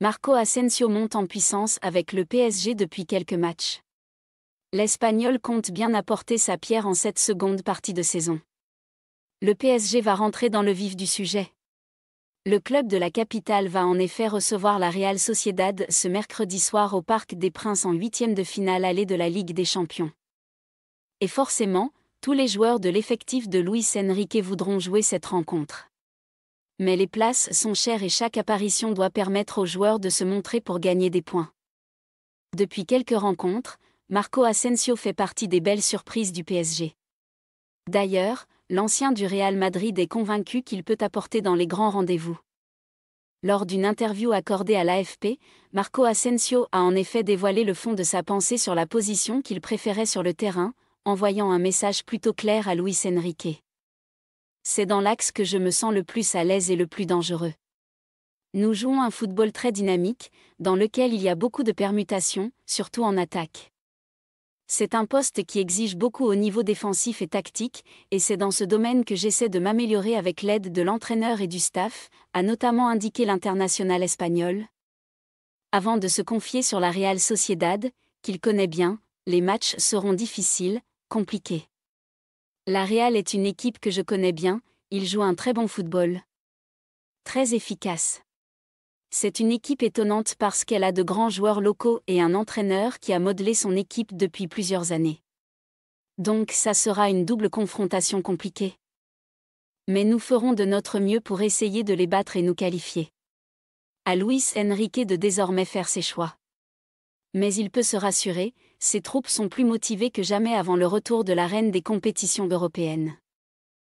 Marco Asensio monte en puissance avec le PSG depuis quelques matchs. L'Espagnol compte bien apporter sa pierre en cette seconde partie de saison. Le PSG va rentrer dans le vif du sujet. Le club de la capitale va en effet recevoir la Real Sociedad ce mercredi soir au Parc des Princes en huitième de finale allée de la Ligue des Champions. Et forcément, tous les joueurs de l'effectif de Luis Enrique voudront jouer cette rencontre mais les places sont chères et chaque apparition doit permettre aux joueurs de se montrer pour gagner des points. Depuis quelques rencontres, Marco Asensio fait partie des belles surprises du PSG. D'ailleurs, l'ancien du Real Madrid est convaincu qu'il peut apporter dans les grands rendez-vous. Lors d'une interview accordée à l'AFP, Marco Asensio a en effet dévoilé le fond de sa pensée sur la position qu'il préférait sur le terrain, envoyant un message plutôt clair à Luis Enrique c'est dans l'axe que je me sens le plus à l'aise et le plus dangereux. Nous jouons un football très dynamique, dans lequel il y a beaucoup de permutations, surtout en attaque. C'est un poste qui exige beaucoup au niveau défensif et tactique, et c'est dans ce domaine que j'essaie de m'améliorer avec l'aide de l'entraîneur et du staff, a notamment indiqué l'international espagnol. Avant de se confier sur la Real Sociedad, qu'il connaît bien, les matchs seront difficiles, compliqués. La Real est une équipe que je connais bien, ils jouent un très bon football. Très efficace. C'est une équipe étonnante parce qu'elle a de grands joueurs locaux et un entraîneur qui a modelé son équipe depuis plusieurs années. Donc ça sera une double confrontation compliquée. Mais nous ferons de notre mieux pour essayer de les battre et nous qualifier. À Luis Enrique de désormais faire ses choix mais il peut se rassurer, ses troupes sont plus motivées que jamais avant le retour de la reine des compétitions européennes.